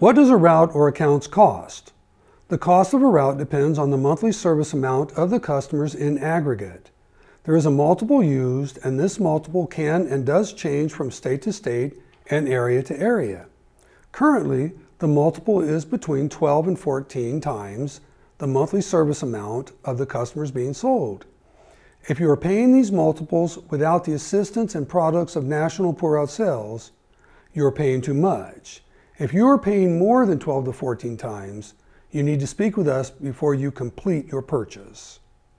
What does a route or accounts cost? The cost of a route depends on the monthly service amount of the customers in aggregate. There is a multiple used, and this multiple can and does change from state to state and area to area. Currently, the multiple is between 12 and 14 times the monthly service amount of the customers being sold. If you are paying these multiples without the assistance and products of national pour-out sales, you are paying too much. If you are paying more than 12 to 14 times, you need to speak with us before you complete your purchase.